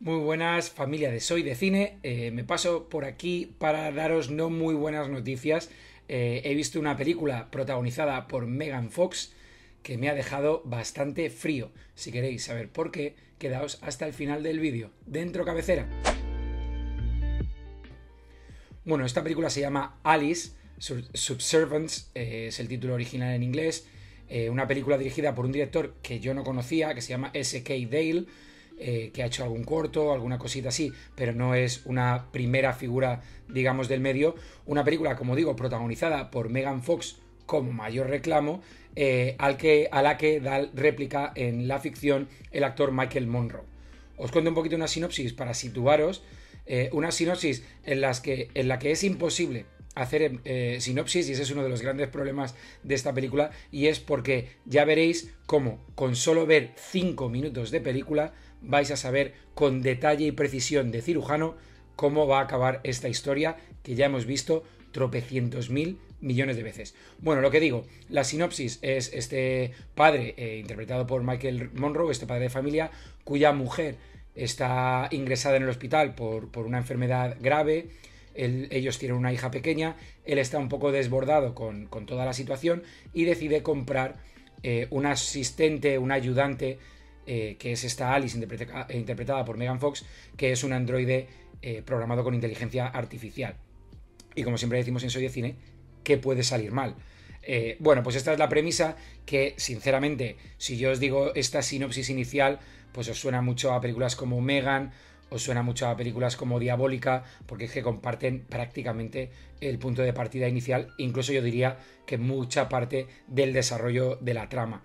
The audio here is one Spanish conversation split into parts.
Muy buenas familia de Soy de Cine, eh, me paso por aquí para daros no muy buenas noticias. Eh, he visto una película protagonizada por Megan Fox que me ha dejado bastante frío. Si queréis saber por qué, quedaos hasta el final del vídeo. Dentro cabecera. Bueno, esta película se llama Alice, Subservants, eh, es el título original en inglés, una película dirigida por un director que yo no conocía, que se llama S.K. Dale eh, que ha hecho algún corto, alguna cosita así, pero no es una primera figura, digamos, del medio. Una película, como digo, protagonizada por Megan Fox con mayor reclamo, eh, al que, a la que da réplica en la ficción el actor Michael Monroe. Os cuento un poquito una sinopsis para situaros, eh, una sinopsis en, que, en la que es imposible hacer sinopsis y ese es uno de los grandes problemas de esta película y es porque ya veréis cómo con solo ver 5 minutos de película vais a saber con detalle y precisión de cirujano cómo va a acabar esta historia que ya hemos visto tropecientos mil millones de veces. Bueno, lo que digo, la sinopsis es este padre eh, interpretado por Michael Monroe, este padre de familia, cuya mujer está ingresada en el hospital por, una enfermedad grave, ellos tienen una hija pequeña, él está un poco desbordado con, toda la situación y decide comprar eh, un asistente, un ayudante eh, que es esta Alice ah, interpretada por Megan Fox, que es un androide eh, programado con inteligencia artificial. Y como siempre decimos en Soy de Cine, ¿qué puede salir mal? Eh, bueno, pues esta es la premisa que, sinceramente, si yo os digo esta sinopsis inicial, pues os suena mucho a películas como Megan, os suena mucho a películas como Diabólica, porque es que comparten prácticamente el punto de partida inicial, incluso yo diría que mucha parte del desarrollo de la trama.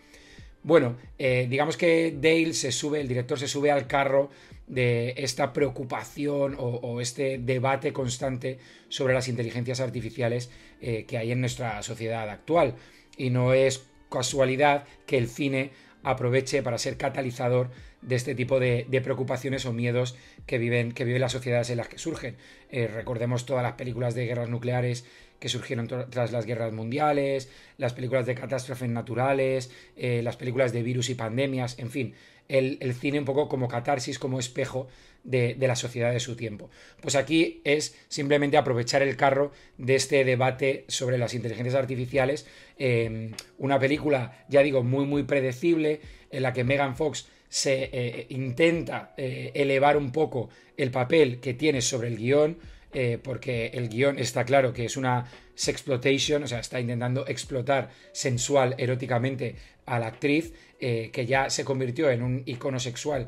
Bueno, eh, digamos que Dale se sube, el director se sube al carro de esta preocupación o, este debate constante sobre las inteligencias artificiales eh, que hay en nuestra sociedad actual. Y no es casualidad que el cine aproveche para ser catalizador de este tipo de, preocupaciones o miedos que viven, que las sociedades en las que surgen. Eh, recordemos todas las películas de guerras nucleares que surgieron tras las guerras mundiales, las películas de catástrofes naturales, eh, las películas de virus y pandemias, en fin, el, cine un poco como catarsis, como espejo de, la sociedad de su tiempo. Pues aquí es simplemente aprovechar el carro de este debate sobre las inteligencias artificiales. Em, una película, ya digo, muy, muy predecible, en la que Megan Fox se eh, intenta eh, elevar un poco el papel que tiene sobre el guión eh, porque el guión está claro que es una sexploitation, o sea, está intentando explotar sensual, eróticamente a la actriz, eh, que ya se convirtió en un icono sexual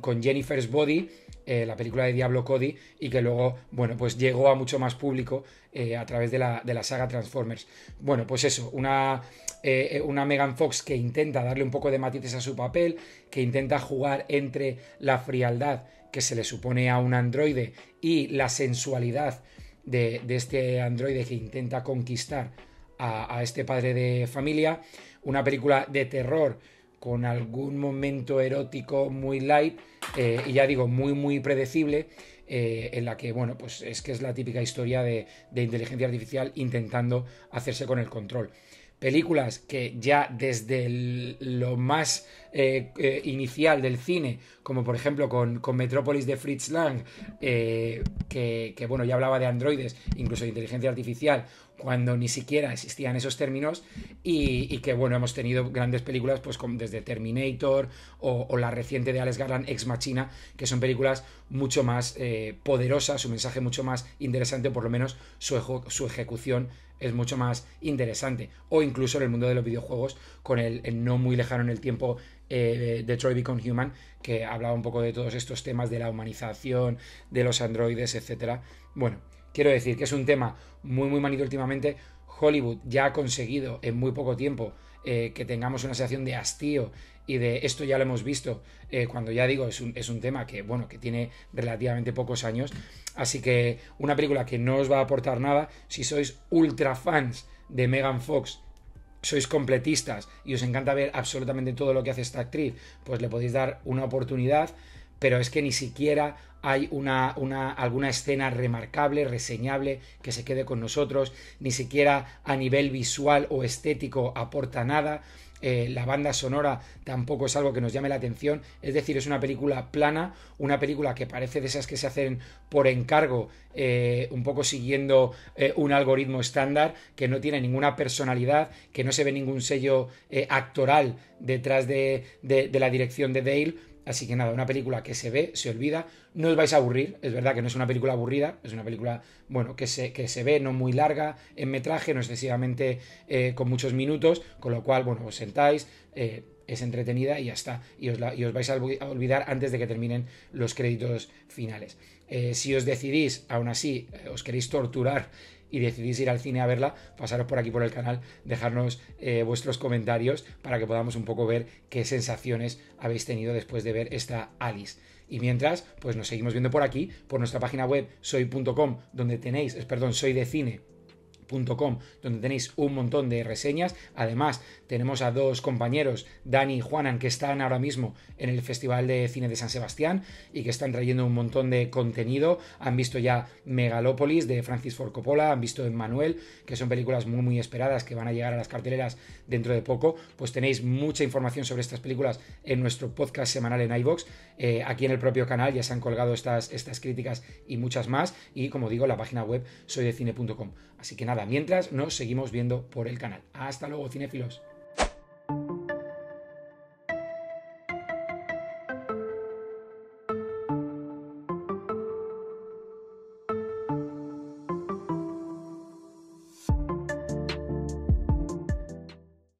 con, Jennifer's Body, eh, la película de Diablo Cody, y que luego, bueno, pues llegó a mucho más público eh, a través de la, saga Transformers. Bueno, pues eso, una, eh, una Megan Fox que intenta darle un poco de matices a su papel, que intenta jugar entre la frialdad que se le supone a un androide y la sensualidad de, este androide que intenta conquistar a, a este padre de familia. Una película de terror con algún momento erótico muy light, eh, y ya digo, muy, muy predecible, eh, en la que, bueno, pues es que es la típica historia de, inteligencia artificial intentando hacerse con el control. Películas que ya desde lo más eh, eh, inicial del cine, como por ejemplo con, Metrópolis de Fritz Lang, eh, que, bueno, ya hablaba de androides, incluso de inteligencia artificial, cuando ni siquiera existían esos términos, y, que bueno, hemos tenido grandes películas pues como desde Terminator o, la reciente de Alex Garland, Ex Machina, que son películas mucho más poderosas, su mensaje mucho más interesante, o por lo menos su, ejecución es mucho más interesante. O incluso en el mundo de los videojuegos, con el no muy lejano en el tiempo eh, de Troy Beacon Human, que hablaba un poco de todos estos temas de la humanización, de los androides, etc. Bueno, quiero decir que es un tema muy, muy manido últimamente. Hollywood ya ha conseguido en muy poco tiempo eh, que tengamos una sensación de hastío y de esto ya lo hemos visto eh, cuando ya digo es un, es un, tema que bueno que tiene relativamente pocos años así que una película que no os va a aportar nada si sois ultra fans de Megan Fox sois completistas y os encanta ver absolutamente todo lo que hace esta actriz, pues le podéis dar una oportunidad pero es que ni siquiera hay una, alguna escena remarcable, reseñable, que se quede con nosotros, ni siquiera a nivel visual o estético aporta nada. Eh, la banda sonora tampoco es algo que nos llame la atención, es decir, es una película plana, una película que parece de esas que se hacen por encargo, eh, un poco siguiendo eh, un algoritmo estándar, que no tiene ninguna personalidad, que no se ve ningún sello actoral detrás de la dirección de Dale Así que nada, una película que se ve, se olvida, no os vais a aburrir, es verdad que no es una película aburrida, es una película, bueno, que se, que se ve, no muy larga en metraje, no excesivamente eh, con muchos minutos, con lo cual, bueno, os sentáis, eh, es entretenida y ya está, y os, os vais a olvidar antes de que terminen los créditos finales. Eh, si os decidís, aún así, os queréis torturar y decidís ir al cine a verla, pasaros por aquí por el canal, dejarnos eh, vuestros comentarios para que podamos un poco ver qué sensaciones habéis tenido después de ver esta Alice. Y mientras, pues nos seguimos viendo por aquí, por nuestra página web soy.com, donde tenéis, perdón, soy de cine donde tenéis un montón de reseñas. Además, tenemos a dos compañeros, Dani y Juanan, que están ahora mismo en el Festival de Cine de San Sebastián y que están trayendo un montón de contenido. Han visto ya Megalópolis de Francis Ford Coppola, han visto Emmanuel, que son películas muy, muy esperadas que van a llegar a las carteleras dentro de poco. Pues tenéis mucha información sobre estas películas en nuestro podcast semanal en iBox. Eh, aquí en el propio canal ya se han colgado estas, estas críticas y muchas más. Y como digo, la página web soydecine.com. Así que nada mientras nos seguimos viendo por el canal. Hasta luego, cinéfilos.